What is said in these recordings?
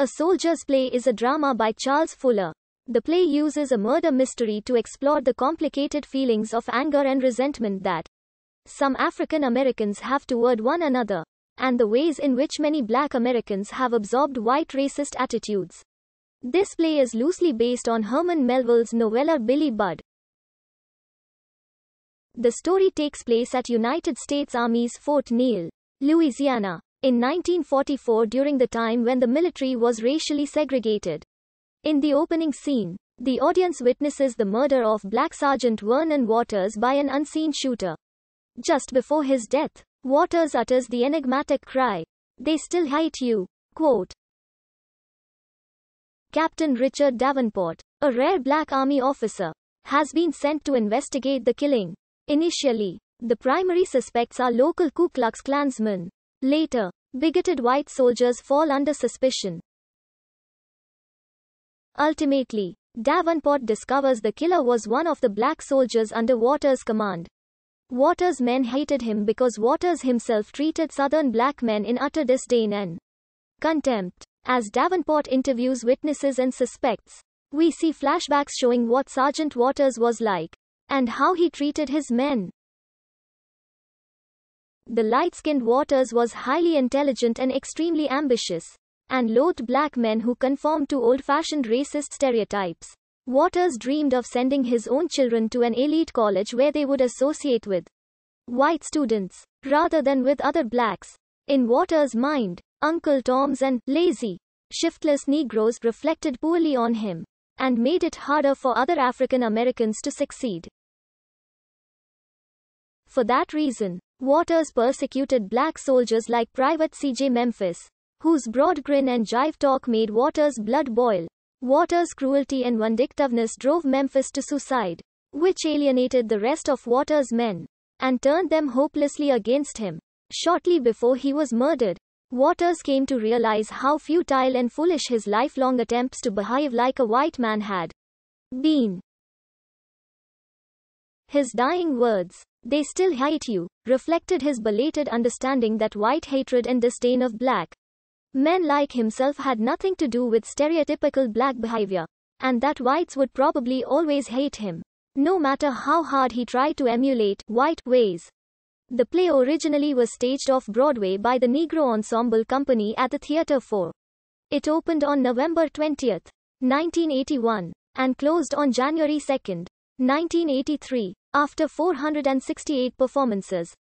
A Soldier's Play is a drama by Charles Fuller. The play uses a murder mystery to explore the complicated feelings of anger and resentment that some African Americans have toward one another, and the ways in which many black Americans have absorbed white racist attitudes. This play is loosely based on Herman Melville's novella Billy Budd. The story takes place at United States Army's Fort Neal, Louisiana, in 1944 during the time when the military was racially segregated. In the opening scene, the audience witnesses the murder of Black Sergeant Vernon Waters by an unseen shooter. Just before his death, Waters utters the enigmatic cry, They still hate you. Quote, Captain Richard Davenport, a rare black army officer, has been sent to investigate the killing. Initially, the primary suspects are local Ku Klux Klansmen, Later, bigoted white soldiers fall under suspicion. Ultimately, Davenport discovers the killer was one of the black soldiers under Waters' command. Waters' men hated him because Waters himself treated southern black men in utter disdain and contempt. As Davenport interviews witnesses and suspects, we see flashbacks showing what Sergeant Waters was like and how he treated his men. The light-skinned Waters was highly intelligent and extremely ambitious, and loathed black men who conformed to old-fashioned racist stereotypes. Waters dreamed of sending his own children to an elite college where they would associate with white students, rather than with other blacks. In Waters' mind, Uncle Tom's and lazy, shiftless Negroes reflected poorly on him and made it harder for other African Americans to succeed. For that reason, Waters persecuted black soldiers like Private C.J. Memphis, whose broad grin and jive talk made Waters' blood boil. Waters' cruelty and vindictiveness drove Memphis to suicide, which alienated the rest of Waters' men and turned them hopelessly against him. Shortly before he was murdered, Waters came to realize how futile and foolish his lifelong attempts to behave like a white man had been. His dying words they still hate you, reflected his belated understanding that white hatred and disdain of black men like himself had nothing to do with stereotypical black behavior, and that whites would probably always hate him, no matter how hard he tried to emulate white ways. The play originally was staged off Broadway by the Negro Ensemble Company at the Theatre 4. It opened on November 20, 1981, and closed on January 2, 1983. After 468 performances,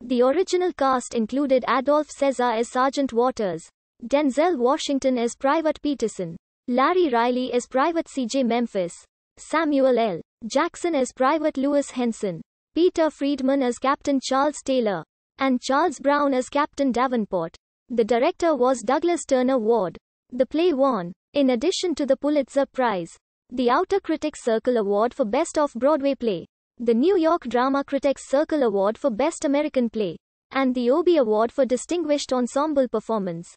the original cast included Adolf Cesar as Sergeant Waters, Denzel Washington as Private Peterson, Larry Riley as Private CJ Memphis, Samuel L. Jackson as Private Lewis Henson, Peter Friedman as Captain Charles Taylor, and Charles Brown as Captain Davenport. The director was Douglas Turner Ward. The play won, in addition to the Pulitzer Prize, the Outer Critics Circle Award for Best Off-Broadway Play, the New York Drama Critics Circle Award for Best American Play, and the Obie Award for Distinguished Ensemble Performance.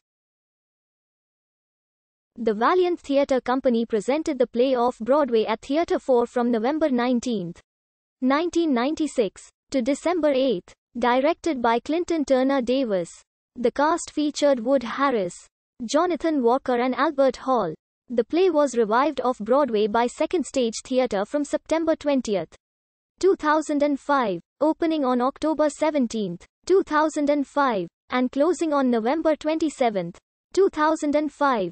The Valiant Theatre Company presented the play off-Broadway at Theatre 4 from November 19, 1996, to December 8, directed by Clinton Turner Davis. The cast featured Wood Harris, Jonathan Walker and Albert Hall. The play was revived off Broadway by Second Stage Theatre from September 20, 2005, opening on October 17, 2005, and closing on November 27, 2005.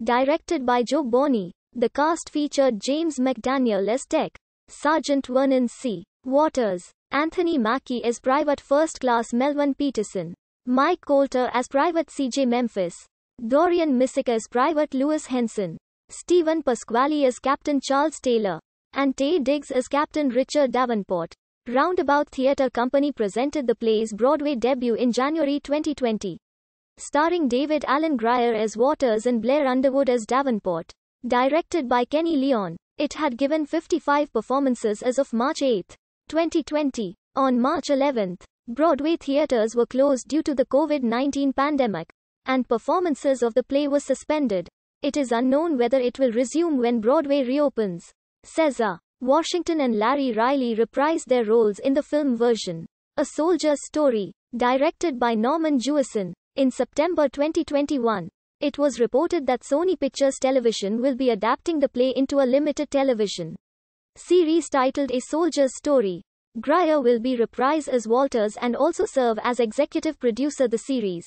Directed by Joe Bonney, the cast featured James McDaniel as Tech, Sergeant Vernon C. Waters, Anthony Mackie as Private First Class Melvin Peterson, Mike Coulter as Private CJ Memphis, Dorian Missick as Private Lewis Henson, Stephen Pasquale as Captain Charles Taylor, and Tay Diggs as Captain Richard Davenport. Roundabout Theatre Company presented the play's Broadway debut in January 2020. Starring David Allen Grier as Waters and Blair Underwood as Davenport. Directed by Kenny Leon. It had given 55 performances as of March 8, 2020. On March 11, Broadway theaters were closed due to the COVID 19 pandemic and performances of the play were suspended. It is unknown whether it will resume when Broadway reopens. Cesar, Washington and Larry Riley reprised their roles in the film version. A Soldier's Story, directed by Norman Jewison, in September 2021. It was reported that Sony Pictures Television will be adapting the play into a limited television series titled A Soldier's Story. Grier will be reprised as Walters and also serve as executive producer the series.